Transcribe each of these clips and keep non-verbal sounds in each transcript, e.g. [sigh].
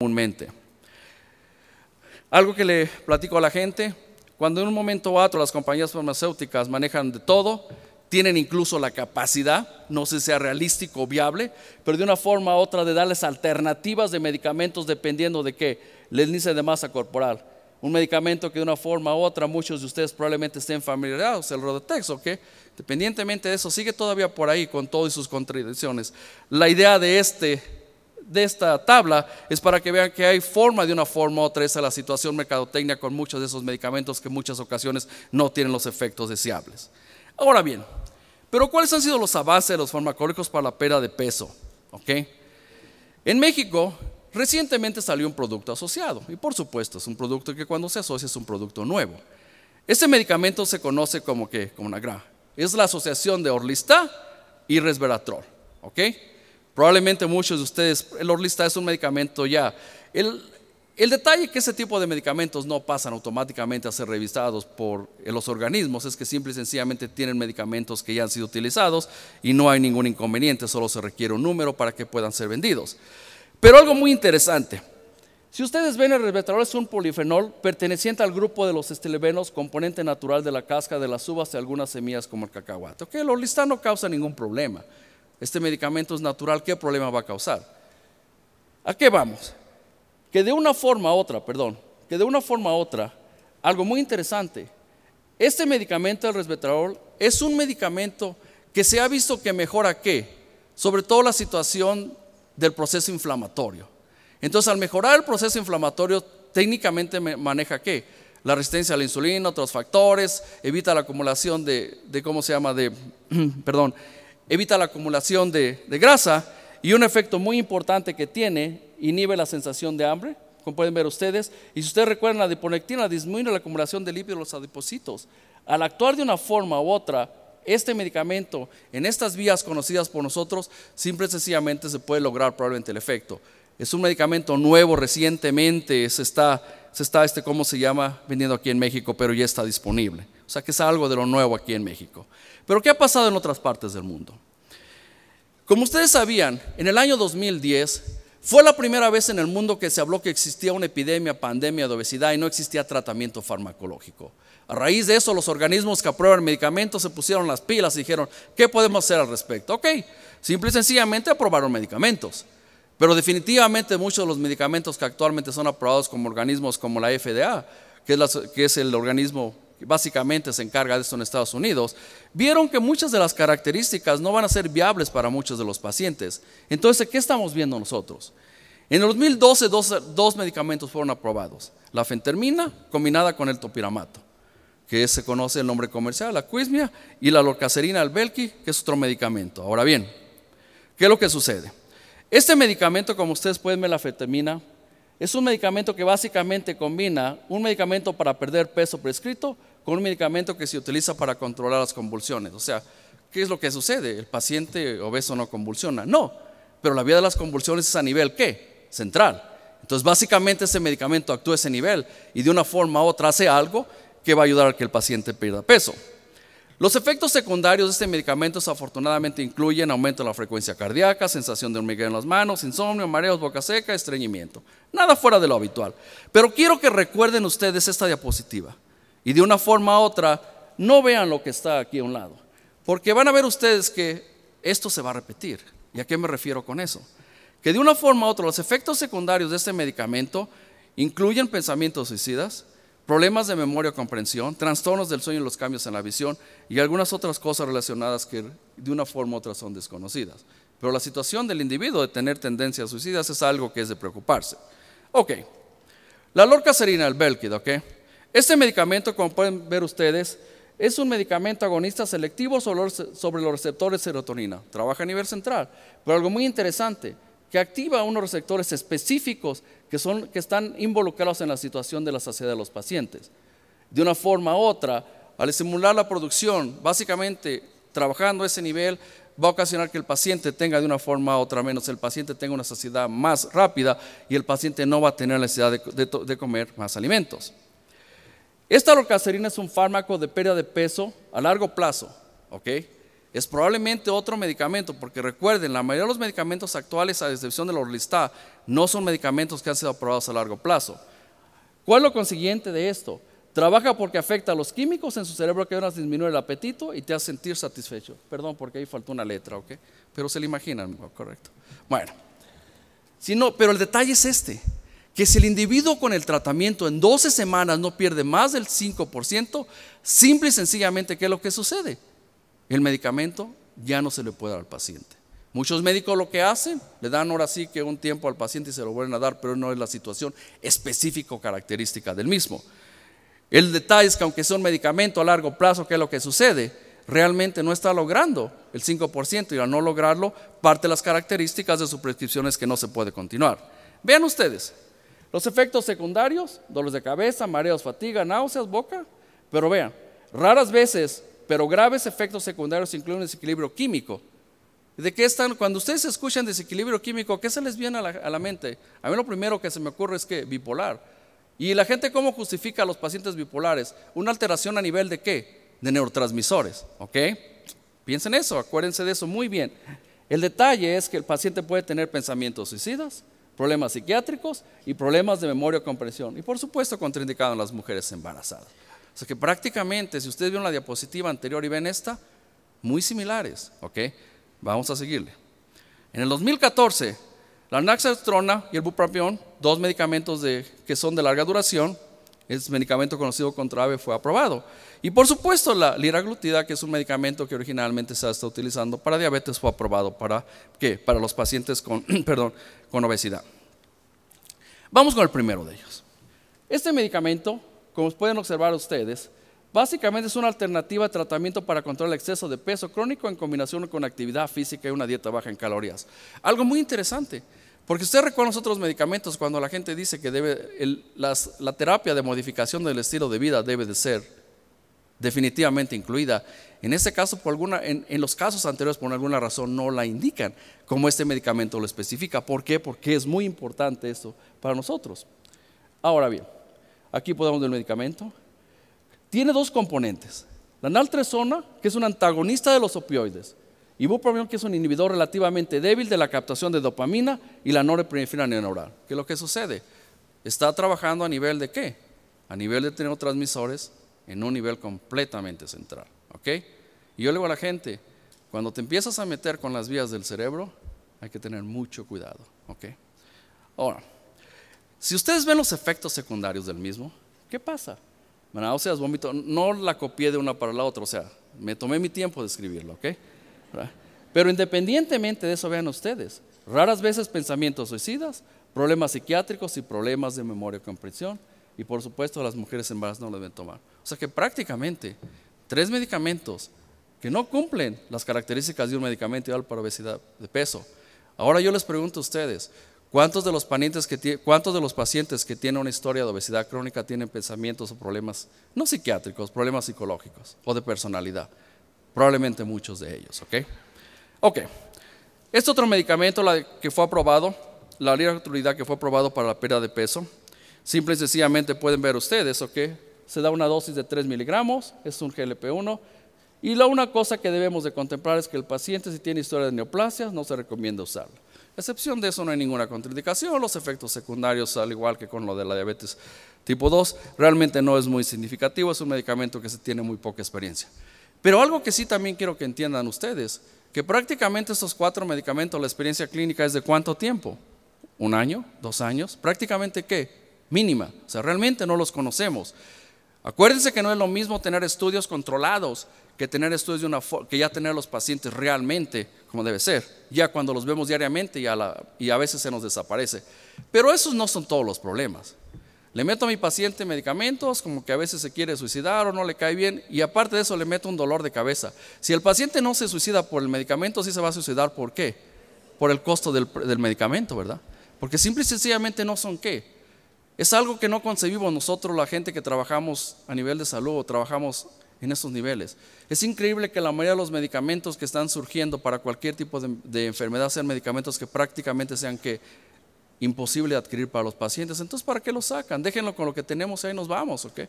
comúnmente. Algo que le platico a la gente, cuando en un momento u otro las compañías farmacéuticas manejan de todo, tienen incluso la capacidad, no sé si sea realístico o viable, pero de una forma u otra de darles alternativas de medicamentos dependiendo de qué, les dice de masa corporal. Un medicamento que de una forma u otra muchos de ustedes probablemente estén familiarizados, el Rodotex, que, Dependientemente de eso, sigue todavía por ahí con todo sus contradicciones. La idea de este de esta tabla es para que vean que hay forma de una forma u otra esa la situación mercadotecnia con muchos de esos medicamentos que en muchas ocasiones no tienen los efectos deseables. Ahora bien, pero ¿cuáles han sido los avances de los farmacológicos para la pérdida de peso? En México recientemente salió un producto asociado y por supuesto es un producto que cuando se asocia es un producto nuevo. Este medicamento se conoce como que como una gra. Es la asociación de Orlista y resveratrol, ¿ok? Probablemente muchos de ustedes, el Orlista es un medicamento ya. El, el detalle que ese tipo de medicamentos no pasan automáticamente a ser revisados por los organismos es que simple y sencillamente tienen medicamentos que ya han sido utilizados y no hay ningún inconveniente, solo se requiere un número para que puedan ser vendidos. Pero algo muy interesante, si ustedes ven el resveratrol es un polifenol perteneciente al grupo de los estelevenos, componente natural de la casca de las uvas y algunas semillas como el cacahuate. Que el orlista no causa ningún problema este medicamento es natural, ¿qué problema va a causar? ¿A qué vamos? Que de una forma u otra, perdón, que de una forma u otra, algo muy interesante, este medicamento, el resveratrol, es un medicamento que se ha visto que mejora qué? Sobre todo la situación del proceso inflamatorio. Entonces, al mejorar el proceso inflamatorio, técnicamente maneja qué? La resistencia a la insulina, otros factores, evita la acumulación de, de ¿cómo se llama? De, [clears throat] perdón, evita la acumulación de, grasa y un efecto muy importante que tiene, inhibe la sensación de hambre, como pueden ver ustedes. Y si ustedes recuerdan, la diponectina disminuye la acumulación de lípidos en los adipocitos. Al actuar de una forma u otra, este medicamento en estas vías conocidas por nosotros, simple y sencillamente se puede lograr probablemente el efecto. Es un medicamento nuevo, recientemente se está, este, ¿cómo se llama? Vendiendo aquí en México, pero ya está disponible. O sea que es algo de lo nuevo aquí en México. Pero ¿qué ha pasado en otras partes del mundo? Como ustedes sabían, en el año 2010 fue la primera vez en el mundo que se habló que existía una epidemia, pandemia de obesidad y no existía tratamiento farmacológico. A raíz de eso, los organismos que aprueban medicamentos se pusieron las pilas y dijeron, ¿qué podemos hacer al respecto? Ok, simple y sencillamente aprobaron medicamentos. Pero definitivamente muchos de los medicamentos que actualmente son aprobados como organismos como la FDA, que es, que es el organismo básicamente se encarga de esto en Estados Unidos, vieron que muchas de las características no van a ser viables para muchos de los pacientes. Entonces, ¿qué estamos viendo nosotros? En el 2012, dos, dos medicamentos fueron aprobados. La fentermina combinada con el topiramato, que se conoce el nombre comercial, la cuismia, y la lorcaserina albelqui, que es otro medicamento. Ahora bien, ¿qué es lo que sucede? Este medicamento, como ustedes pueden ver, la fentermina, es un medicamento que básicamente combina un medicamento para perder peso prescrito con un medicamento que se utiliza para controlar las convulsiones. O sea, ¿qué es lo que sucede? El paciente obeso no convulsiona. No, pero la vía de las convulsiones es a nivel ¿qué? Central. Entonces, básicamente ese medicamento actúa a ese nivel y de una forma u otra hace algo que va a ayudar a que el paciente pierda peso. Los efectos secundarios de este medicamento afortunadamente, incluyen aumento de la frecuencia cardíaca, sensación de hormigueo en las manos, insomnio, mareos, boca seca, estreñimiento. Nada fuera de lo habitual. Pero quiero que recuerden ustedes esta diapositiva y de una forma u otra no vean lo que está aquí a un lado. Porque van a ver ustedes que esto se va a repetir. ¿Y a qué me refiero con eso? Que de una forma u otra los efectos secundarios de este medicamento incluyen pensamientos suicidas, problemas de memoria o comprensión, trastornos del sueño y los cambios en la visión y algunas otras cosas relacionadas que de una forma u otra son desconocidas. Pero la situación del individuo de tener tendencias suicidas es algo que es de preocuparse. Ok, la lorcaserina, el Belkid, ok. Este medicamento, como pueden ver ustedes, es un medicamento agonista selectivo sobre los receptores de serotonina. Trabaja a nivel central. Pero algo muy interesante, que activa unos receptores específicos que, están involucrados en la situación de la saciedad de los pacientes. De una forma u otra, al estimular la producción, básicamente trabajando ese nivel, va a ocasionar que el paciente tenga de una forma u otra menos, el paciente tenga una saciedad más rápida y el paciente no va a tener la necesidad de comer más alimentos. Esta rocaserina es un fármaco de pérdida de peso a largo plazo, ¿ok? Es probablemente otro medicamento, porque recuerden, la mayoría de los medicamentos actuales, a excepción de la no son medicamentos que han sido aprobados a largo plazo. ¿Cuál es lo consiguiente de esto? Trabaja porque afecta a los químicos en su cerebro que van a disminuir el apetito y te hace sentir satisfecho. Perdón, porque ahí faltó una letra, ¿ok? Pero se le imaginan, correcto. Bueno, si no, pero el detalle es este que si el individuo con el tratamiento en 12 semanas no pierde más del 5%, simple y sencillamente, ¿qué es lo que sucede? El medicamento ya no se le puede dar al paciente. Muchos médicos lo que hacen, le dan ahora sí que un tiempo al paciente y se lo vuelven a dar, pero no es la situación específica característica del mismo. El detalle es que aunque sea un medicamento a largo plazo, ¿qué es lo que sucede? Realmente no está logrando el 5% y al no lograrlo, parte de las características de su prescripción es que no se puede continuar. Vean ustedes, los efectos secundarios, dolores de cabeza, mareos, fatiga, náuseas, boca. Pero vean, raras veces, pero graves efectos secundarios incluyen desequilibrio químico. ¿De qué están? Cuando ustedes escuchan desequilibrio químico, ¿qué se les viene a la, a la mente? A mí lo primero que se me ocurre es que bipolar. ¿Y la gente cómo justifica a los pacientes bipolares? Una alteración a nivel de qué? De neurotransmisores, ¿ok? Piensen eso, acuérdense de eso muy bien. El detalle es que el paciente puede tener pensamientos suicidas, problemas psiquiátricos y problemas de memoria o comprensión. Y por supuesto contraindicado en las mujeres embarazadas. O sea que prácticamente, si ustedes vieron la diapositiva anterior y ven esta, muy similares, ¿ok? Vamos a seguirle. En el 2014, la naxastrona y el bupropión, dos medicamentos que son de larga duración, este medicamento conocido contra ave fue aprobado. Y por supuesto, la liraglutida, que es un medicamento que originalmente se ha estado utilizando para diabetes, fue aprobado para, los pacientes con, [clears throat] perdón, con obesidad. Vamos con el primero de ellos. Este medicamento, como pueden observar ustedes, básicamente es una alternativa de tratamiento para controlar el exceso de peso crónico en combinación con actividad física y una dieta baja en calorías. Algo muy interesante. Porque usted recuerda los otros medicamentos cuando la gente dice que debe, la terapia de modificación del estilo de vida debe de ser definitivamente incluida. En este caso, por alguna, en, los casos anteriores, por alguna razón, no la indican, como este medicamento lo especifica. ¿Por qué? Porque es muy importante esto para nosotros. Ahora bien, aquí podemos ver el medicamento. Tiene dos componentes. La naltresona, que es un antagonista de los opioides. Y Ibuprofeno, que es un inhibidor relativamente débil de la captación de dopamina y la norepinefrina neuronal. ¿Qué es lo que sucede? Está trabajando a nivel de qué? A nivel de neurotransmisores en un nivel completamente central. ¿Ok? Y yo le digo a la gente, cuando te empiezas a meter con las vías del cerebro, hay que tener mucho cuidado. ¿Ok? Ahora, si ustedes ven los efectos secundarios del mismo, ¿qué pasa? Náuseas, vómito, no la copié de una para la otra, o sea, me tomé mi tiempo de escribirlo, ¿ok? Pero independientemente de eso, vean ustedes, raras veces pensamientos suicidas, problemas psiquiátricos y problemas de memoria o comprensión. Y por supuesto, las mujeres embarazadas no lo deben tomar. O sea que prácticamente tres medicamentos que no cumplen las características de un medicamento ideal para obesidad de peso. Ahora yo les pregunto a ustedes, ¿cuántos de los que, cuántos de los pacientes que tienen una historia de obesidad crónica tienen pensamientos o problemas, no psiquiátricos, problemas psicológicos o de personalidad? Probablemente muchos de ellos, ¿ok? Ok, este otro medicamento que fue aprobado, la ley que fue aprobado para la pérdida de peso, simple y sencillamente pueden ver ustedes, ¿ok? Se da una dosis de 3 miligramos, es un GLP-1, y la una cosa que debemos de contemplar es que el paciente si tiene historia de neoplasias no se recomienda usarlo. A excepción de eso no hay ninguna contraindicación, los efectos secundarios al igual que con lo de la diabetes tipo 2 realmente no es muy significativo, es un medicamento que se tiene muy poca experiencia. Pero algo que sí también quiero que entiendan ustedes, que prácticamente estos cuatro medicamentos, la experiencia clínica es de cuánto tiempo? ¿Un año? ¿Dos años? Prácticamente qué? Mínima. O sea, realmente no los conocemos. Acuérdense que no es lo mismo tener estudios controlados que tener estudios de una que ya tener los pacientes realmente como debe ser, ya cuando los vemos diariamente y a veces se nos desaparece. Pero esos no son todos los problemas. Le meto a mi paciente medicamentos, como que a veces se quiere suicidar o no le cae bien, y aparte de eso le meto un dolor de cabeza. Si el paciente no se suicida por el medicamento, sí se va a suicidar. ¿Por qué? Por el costo del, medicamento, ¿verdad? Porque simple y sencillamente no son qué. Es algo que no concebimos nosotros, la gente que trabajamos a nivel de salud o trabajamos en estos niveles. Es increíble que la mayoría de los medicamentos que están surgiendo para cualquier tipo de, de enfermedad sean medicamentos que prácticamente sean que imposible adquirir para los pacientes. Entonces, ¿para qué lo sacan? Déjenlo con lo que tenemos y ahí nos vamos, ¿ok?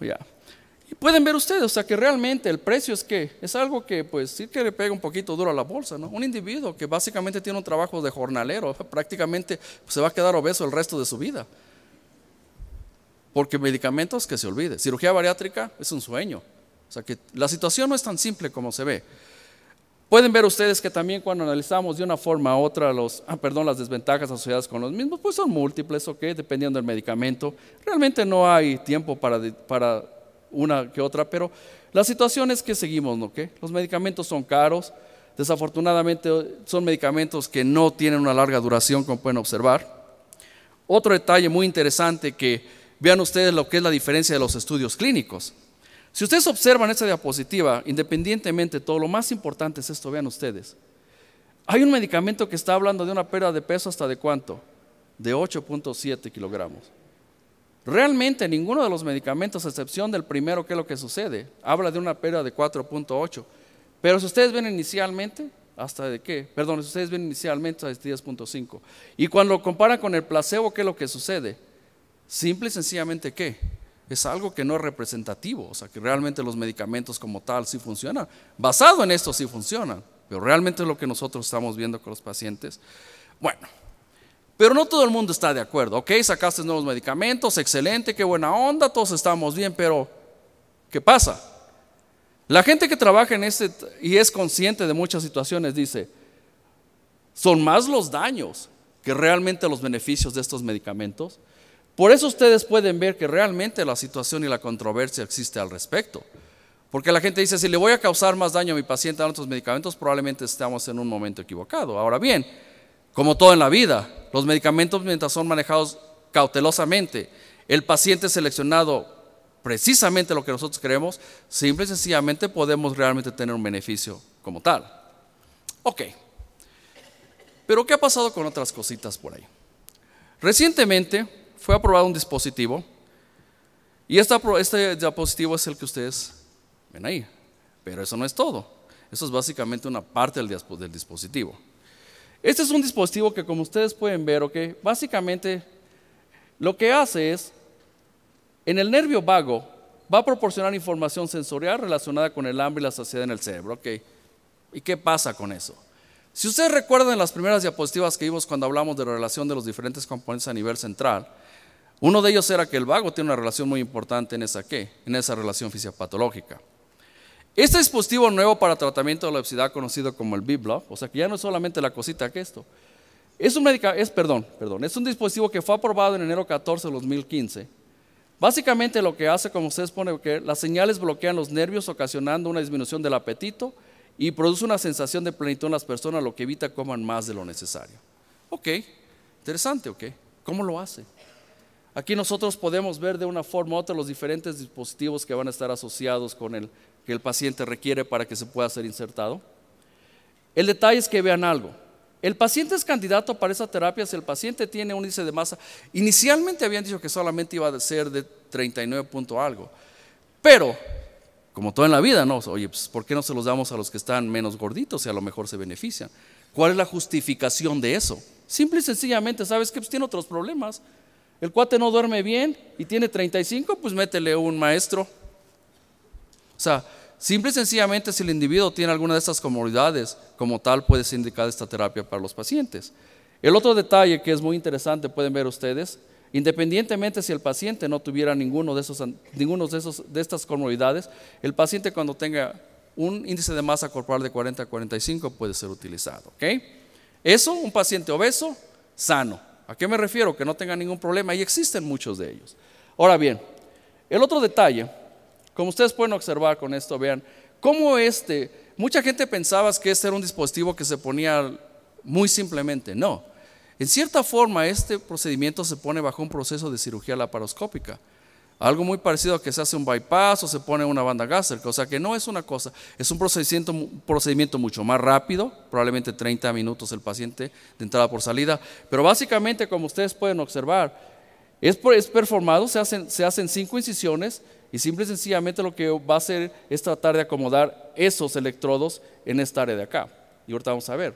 Ya. Y pueden ver ustedes, o sea, que realmente el precio es que es algo que, pues, sí que le pega un poquito duro a la bolsa, ¿no? Un individuo que básicamente tiene un trabajo de jornalero, [laughs] prácticamente pues, se va a quedar obeso el resto de su vida. Porque medicamentos que se olvide. Cirugía bariátrica es un sueño. O sea, que la situación no es tan simple como se ve. Pueden ver ustedes que también cuando analizamos de una forma u otra los, ah, perdón, las desventajas asociadas con los mismos, pues son múltiples, dependiendo del medicamento. Realmente no hay tiempo para, una que otra, pero la situación es que seguimos, ¿no? Los medicamentos son caros, desafortunadamente eh, son medicamentos que no tienen una larga duración, como pueden observar. Otro detalle muy interesante que vean ustedes lo que es la diferencia de los estudios clínicos. Si ustedes observan esta diapositiva, independientemente de todo, lo más importante es esto, vean ustedes. Hay un medicamento que está hablando de una pérdida de peso hasta de cuánto? De 8.7 kilogramos. Realmente ninguno de los medicamentos, a excepción del primero, ¿qué es lo que sucede? Habla de una pérdida de 4.8. Pero si ustedes ven inicialmente, ¿hasta de qué? Perdón, si ustedes ven inicialmente, hasta de 10.5. Y cuando lo comparan con el placebo, ¿qué es lo que sucede? Simple y sencillamente, ¿qué? es algo que no es representativo, o sea, que realmente los medicamentos como tal sí funcionan, basado en esto sí funcionan, pero realmente es lo que nosotros estamos viendo con los pacientes, bueno, pero no todo el mundo está de acuerdo, ok, sacaste nuevos medicamentos, excelente, qué buena onda, todos estamos bien, pero ¿qué pasa? La gente que trabaja en este y es consciente de muchas situaciones dice, son más los daños que realmente los beneficios de estos medicamentos. Por eso ustedes pueden ver que realmente la situación y la controversia existe al respecto. Porque la gente dice, si le voy a causar más daño a mi paciente a otros medicamentos, probablemente estamos en un momento equivocado. Ahora bien, como todo en la vida, los medicamentos mientras son manejados cautelosamente, el paciente seleccionado precisamente lo que nosotros queremos, simple y sencillamente podemos realmente tener un beneficio como tal. Ok. Pero ¿qué ha pasado con otras cositas por ahí? Recientemente, fue aprobado un dispositivo y este, este diapositivo es el que ustedes ven ahí. Pero eso no es todo. Eso es básicamente una parte del, dispositivo. Este es un dispositivo que como ustedes pueden ver, que básicamente lo que hace es, en el nervio vago, va a proporcionar información sensorial relacionada con el hambre y la saciedad en el cerebro. ¿Y qué pasa con eso? Si ustedes recuerdan las primeras diapositivas que vimos cuando hablamos de la relación de los diferentes componentes a nivel central, uno de ellos era que el vago tiene una relación muy importante en esa, En esa relación fisiopatológica. Este dispositivo nuevo para tratamiento de la obesidad conocido como el B-Block, o sea que ya no es solamente la cosita que esto, es un, es, perdón, es un dispositivo que fue aprobado en enero 14 de 2015. Básicamente lo que hace, como ustedes ponen, que las señales bloquean los nervios ocasionando una disminución del apetito y produce una sensación de plenitud en las personas, lo que evita coman más de lo necesario. Ok, interesante, ok. ¿Cómo lo hace? Aquí nosotros podemos ver de una forma u otra los diferentes dispositivos que van a estar asociados con el que el paciente requiere para que se pueda ser insertado. El detalle es que vean algo. El paciente es candidato para esa terapia si el paciente tiene un índice de masa. Inicialmente habían dicho que solamente iba a ser de 39 punto algo. Pero, como todo en la vida, no, oye, pues, ¿por qué no se los damos a los que están menos gorditos y a lo mejor se benefician? ¿Cuál es la justificación de eso? Simple y sencillamente, ¿sabes qué? pues, tiene otros problemas? El cuate no duerme bien y tiene 35, pues métele un maestro. O sea, simple y sencillamente si el individuo tiene alguna de estas comodidades, como tal puede ser indicada esta terapia para los pacientes. El otro detalle que es muy interesante, pueden ver ustedes, Independientemente si el paciente no tuviera ninguno de estas comodidades, el paciente cuando tenga un índice de masa corporal de 40 a 45 puede ser utilizado. Eso, un paciente obeso, sano. ¿A qué me refiero? Que no tenga ningún problema y existen muchos de ellos. Ahora bien, el otro detalle, como ustedes pueden observar con esto, vean, cómo este, mucha gente pensaba que este era un dispositivo que se ponía muy simplemente, no. En cierta forma, este procedimiento se pone bajo un proceso de cirugía laparoscópica. Algo muy parecido a que se hace un bypass o se pone una banda gástrica. O sea que no es una cosa, es un procedimiento, mucho más rápido, probablemente 30 minutos el paciente de entrada por salida. Pero básicamente, como ustedes pueden observar, es, es performado, se hacen, se hacen cinco incisiones y simple y sencillamente lo que va a hacer es tratar de acomodar esos electrodos en esta área de acá. Y ahorita vamos a ver.